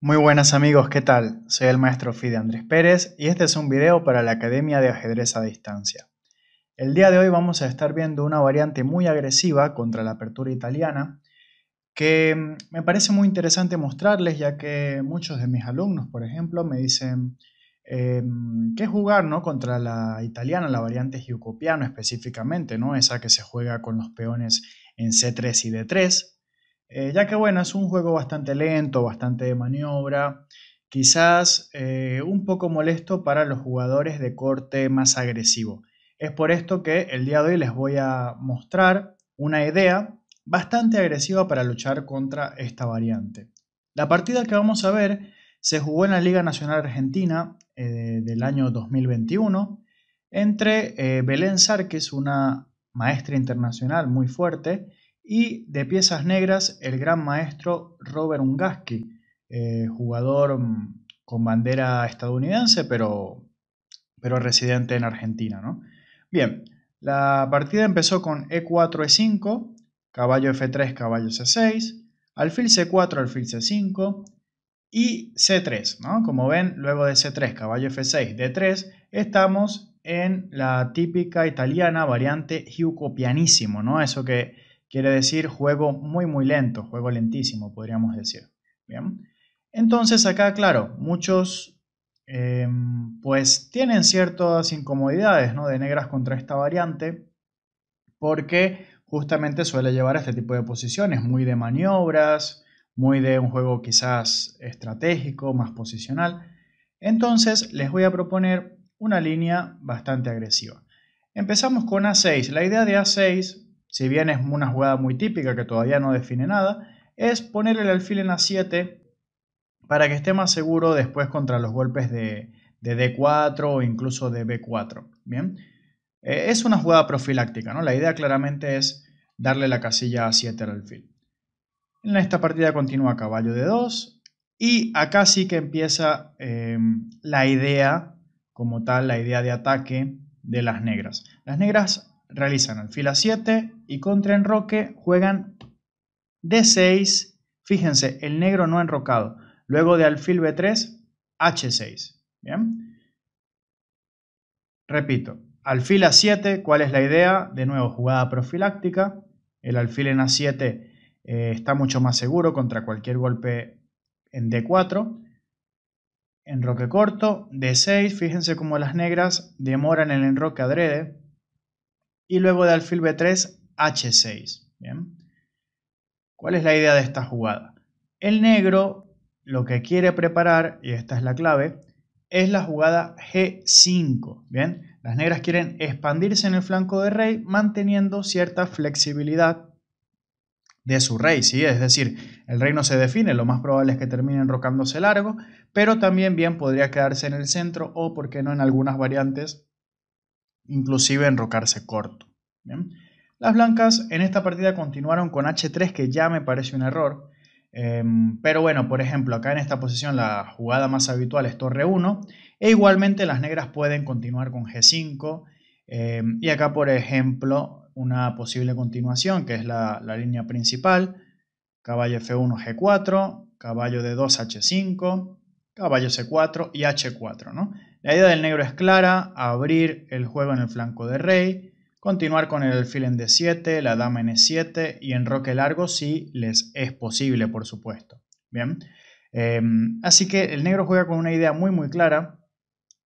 Muy buenas amigos, ¿qué tal? Soy el maestro Fide Andrés Pérez y este es un video para la Academia de Ajedrez a Distancia. El día de hoy vamos a estar viendo una variante muy agresiva contra la apertura italiana que mm, me parece muy interesante mostrarles ya que muchos de mis alumnos, por ejemplo, me dicen que eh, mm, qué jugar ¿no? contra la italiana, la variante giucopiano específicamente, ¿no? esa que se juega con los peones en C3 y D3, eh, ya que bueno, es un juego bastante lento, bastante de maniobra, quizás eh, un poco molesto para los jugadores de corte más agresivo. Es por esto que el día de hoy les voy a mostrar una idea bastante agresiva para luchar contra esta variante. La partida que vamos a ver se jugó en la Liga Nacional Argentina eh, del año 2021 entre Belén es una maestra internacional muy fuerte, y de piezas negras, el gran maestro Robert Ungaski, eh, jugador mm, con bandera estadounidense, pero, pero residente en Argentina. ¿no? Bien, la partida empezó con E4, E5, caballo F3, caballo C6, alfil C4, alfil C5 y C3. ¿no? Como ven, luego de C3, caballo F6, D3, estamos en la típica italiana variante giuco ¿no? Eso que Quiere decir juego muy muy lento, juego lentísimo, podríamos decir. Bien. Entonces acá, claro, muchos em, pues tienen ciertas incomodidades de negras contra esta variante porque justamente suele llevar a este tipo de posiciones, muy de maniobras, muy de un juego quizás estratégico, más posicional. Entonces les voy a proponer una línea bastante agresiva. Empezamos con A6. La idea de A6 si bien es una jugada muy típica que todavía no define nada, es poner el alfil en A7 para que esté más seguro después contra los golpes de, D4 o incluso de B4. Bien, eh, es una jugada profiláctica, ¿no? La idea claramente es darle la casilla A7 al alfil. En esta partida continúa caballo de 2 y acá sí que empieza em, la idea como tal, la idea de ataque de las negras. Las negras realizan alfil a7 y contra Enroque juegan D6. Fíjense, el negro no enrocado. Luego de alfil B3, H6. Bien. Repito, alfil A7, ¿cuál es la idea? De nuevo, jugada profiláctica. El alfil en A7 eh, está mucho más seguro contra cualquier golpe en D4. Enroque corto, D6, fíjense cómo las negras demoran el enroque adrede. Y luego de alfil B3, H6. ¿bien? ¿Cuál es la idea de esta jugada? El negro lo que quiere preparar, y esta es la clave, es la jugada G5. ¿bien? Las negras quieren expandirse en el flanco de rey manteniendo cierta flexibilidad de su rey, ¿sí? es decir, el rey no se define, lo más probable es que termine enrocándose largo, pero también bien podría quedarse en el centro o, por qué no, en algunas variantes, inclusive enrocarse corto. ¿bien? Las blancas en esta partida continuaron con H3, que ya me parece un error. Em, pero bueno, por ejemplo, acá en esta posición la jugada más habitual es torre 1. E igualmente las negras pueden continuar con G5. Em, y acá, por ejemplo, una posible continuación, que es la, la línea principal. Caballo F1, G4. Caballo D2, H5. Caballo C4 y H4. ¿no? La idea del negro es clara, abrir el juego en el flanco de rey Continuar con el alfil en D7, la dama en E7 y en roque largo si les es posible, por supuesto. Bien, em, así que el negro juega con una idea muy muy clara.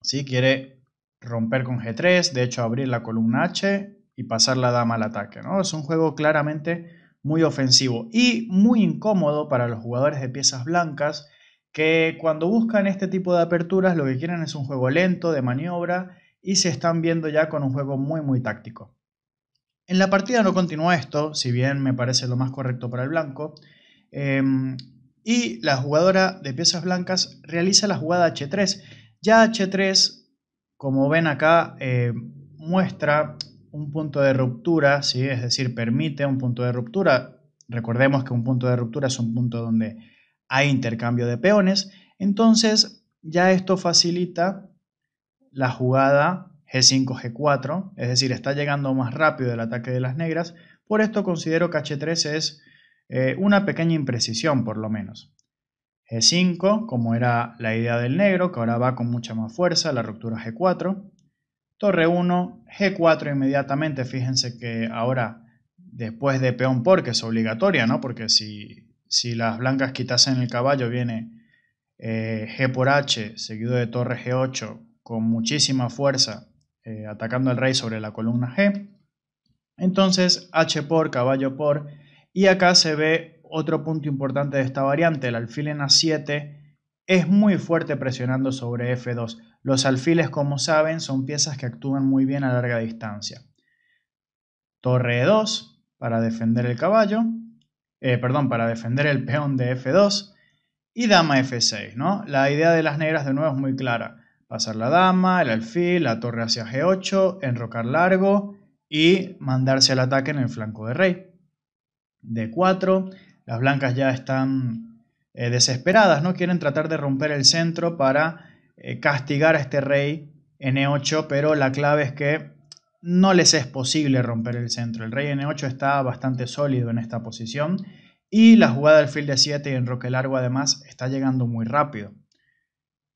Si Quiere romper con G3, de hecho abrir la columna H y pasar la dama al ataque. ¿no? Es un juego claramente muy ofensivo y muy incómodo para los jugadores de piezas blancas que cuando buscan este tipo de aperturas lo que quieren es un juego lento, de maniobra y se están viendo ya con un juego muy muy táctico. En la partida no continúa esto, si bien me parece lo más correcto para el blanco, em, y la jugadora de piezas blancas realiza la jugada H3. Ya H3, como ven acá, eh, muestra un punto de ruptura, ¿sí? es decir, permite un punto de ruptura. Recordemos que un punto de ruptura es un punto donde hay intercambio de peones. Entonces, ya esto facilita la jugada G5, G4, es decir, está llegando más rápido el ataque de las negras. Por esto considero que H3 es eh, una pequeña imprecisión, por lo menos. G5, como era la idea del negro, que ahora va con mucha más fuerza, la ruptura G4. Torre 1, G4 inmediatamente, fíjense que ahora, después de peón por, que es obligatoria, ¿no? Porque si, las blancas quitasen el caballo, viene eh, G por H, seguido de torre G8, con muchísima fuerza eh, atacando al rey sobre la columna G. Entonces H por, caballo por, y acá se ve otro punto importante de esta variante, el alfil en A7 es muy fuerte presionando sobre F2. Los alfiles, como saben, son piezas que actúan muy bien a larga distancia. Torre E2 para defender el caballo, eh, perdón, para defender el peón de F2 y dama F6, ¿no? La idea de las negras de nuevo es muy clara pasar la dama, el alfil, la torre hacia G8, enrocar largo y mandarse al ataque en el flanco de rey. D4, las blancas ya están eh, desesperadas, ¿no? Quieren tratar de romper el centro para eh, castigar a este rey N8, e pero la clave es que no les es posible romper el centro. El rey N8 e está bastante sólido en esta posición y la jugada alfil de 7 y enroque largo además está llegando muy rápido.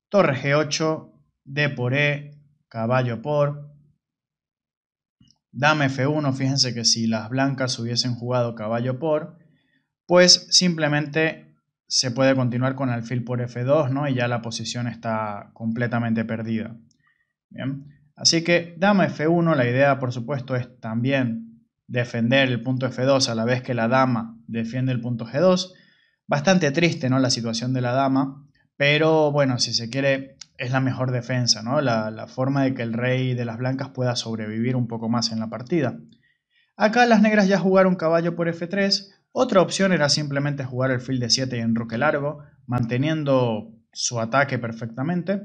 Torre G8, D por E, caballo por. Dame F1, fíjense que si las blancas hubiesen jugado caballo por, pues simplemente se puede continuar con alfil por F2, ¿no? Y ya la posición está completamente perdida. Bien, así que dama F1, la idea por supuesto es también defender el punto F2 a la vez que la dama defiende el punto G2. Bastante triste, ¿no? La situación de la dama, pero bueno, si se quiere, es la mejor defensa, ¿no? La, forma de que el rey de las blancas pueda sobrevivir un poco más en la partida. Acá las negras ya jugaron caballo por f3, otra opción era simplemente jugar el fil de 7 y enroque largo, manteniendo su ataque perfectamente,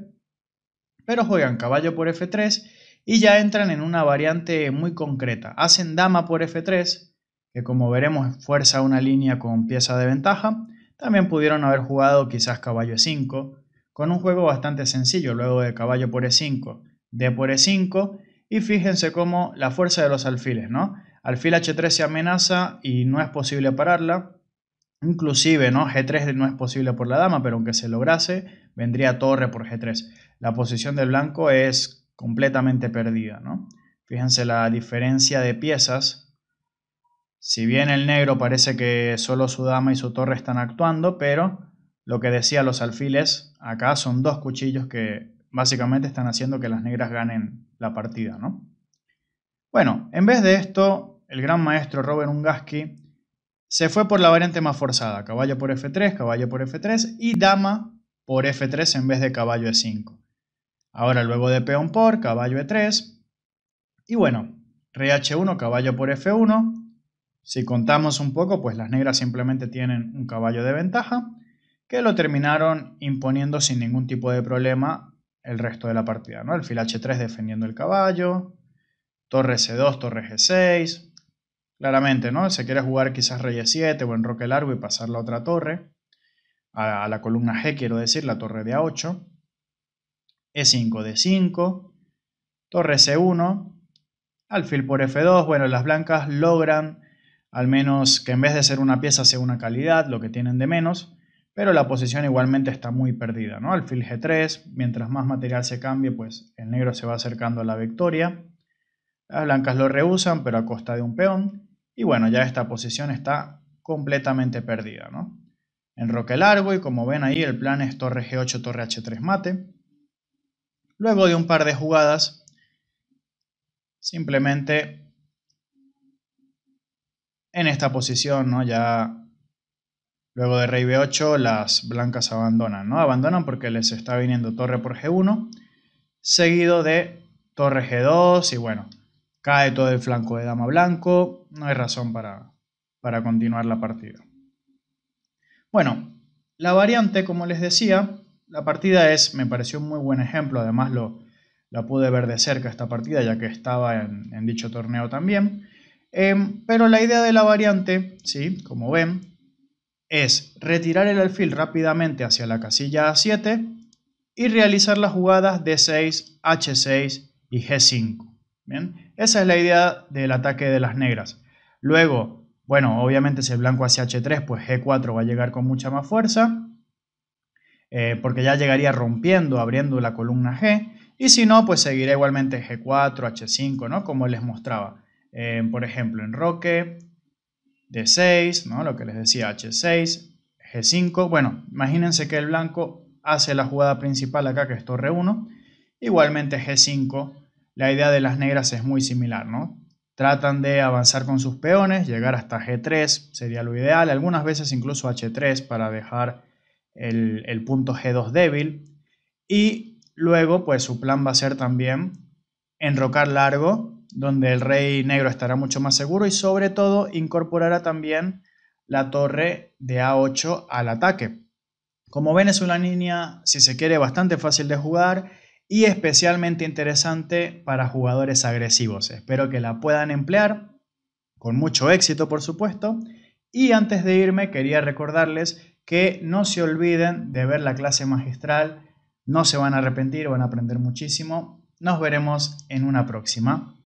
pero juegan caballo por f3 y ya entran en una variante muy concreta, hacen dama por f3, que como veremos fuerza una línea con pieza de ventaja, también pudieron haber jugado quizás caballo E5, con un juego bastante sencillo luego de caballo por E5, D por E5, y fíjense cómo la fuerza de los alfiles, ¿no? Alfil H3 se amenaza y no es posible pararla, inclusive, ¿no? G3 no es posible por la dama, pero aunque se lograse, vendría torre por G3. La posición del blanco es completamente perdida, ¿no? Fíjense la diferencia de piezas si bien el negro parece que solo su dama y su torre están actuando, pero lo que decía los alfiles, acá son dos cuchillos que básicamente están haciendo que las negras ganen la partida, ¿no? Bueno, en vez de esto, el gran maestro Robert Ungaski se fue por la variante más forzada, caballo por F3, caballo por F3 y dama por F3 en vez de caballo E5. Ahora luego de peón por, caballo E3. Y bueno, rh1, caballo por F1, si contamos un poco, pues las negras simplemente tienen un caballo de ventaja que lo terminaron imponiendo sin ningún tipo de problema el resto de la partida. ¿no? El H3 defendiendo el caballo, torre C2, torre G6. Claramente, ¿no? Se quiere jugar quizás rey E7 o Roque largo y pasar la otra torre. A la columna G, quiero decir, la torre de A8. E5, D5. Torre C1. Alfil por F2. Bueno, las blancas logran al menos que en vez de ser una pieza sea una calidad, lo que tienen de menos, pero la posición igualmente está muy perdida, ¿no? Alfil G3, mientras más material se cambie, pues el negro se va acercando a la victoria. Las blancas lo rehusan, pero a costa de un peón. Y bueno, ya esta posición está completamente perdida, ¿no? Enroque largo y como ven ahí el plan es torre G8, torre H3 mate. Luego de un par de jugadas, simplemente en esta posición, Ya luego de rey b8 las blancas abandonan, ¿no? Abandonan porque les está viniendo torre por g1, seguido de torre g2 y bueno, cae todo el flanco de dama blanco, no hay razón para, para continuar la partida. Bueno, la variante, como les decía, la partida es, me pareció un muy buen ejemplo, además lo, la pude ver de cerca esta partida ya que estaba en, en dicho torneo también. Em, pero la idea de la variante, ¿sí? como ven, es retirar el alfil rápidamente hacia la casilla A7 y realizar las jugadas D6, H6 y G5. ¿bien? Esa es la idea del ataque de las negras. Luego, bueno, obviamente si el blanco hace H3, pues G4 va a llegar con mucha más fuerza, eh, porque ya llegaría rompiendo, abriendo la columna G, y si no, pues seguirá igualmente G4, H5, Como les mostraba. Eh, por ejemplo, en Roque, D6, lo que les decía, H6, G5. Bueno, imagínense que el blanco hace la jugada principal acá, que es torre 1. Igualmente G5, la idea de las negras es muy similar, ¿no? Tratan de avanzar con sus peones, llegar hasta G3 sería lo ideal, algunas veces incluso H3 para dejar el, el punto G2 débil. Y luego, pues su plan va a ser también enrocar largo donde el rey negro estará mucho más seguro y sobre todo incorporará también la torre de A8 al ataque. Como ven es una línea, si se quiere, bastante fácil de jugar y especialmente interesante para jugadores agresivos. Espero que la puedan emplear, con mucho éxito por supuesto. Y antes de irme quería recordarles que no se olviden de ver la clase magistral, no se van a arrepentir, van a aprender muchísimo. Nos veremos en una próxima.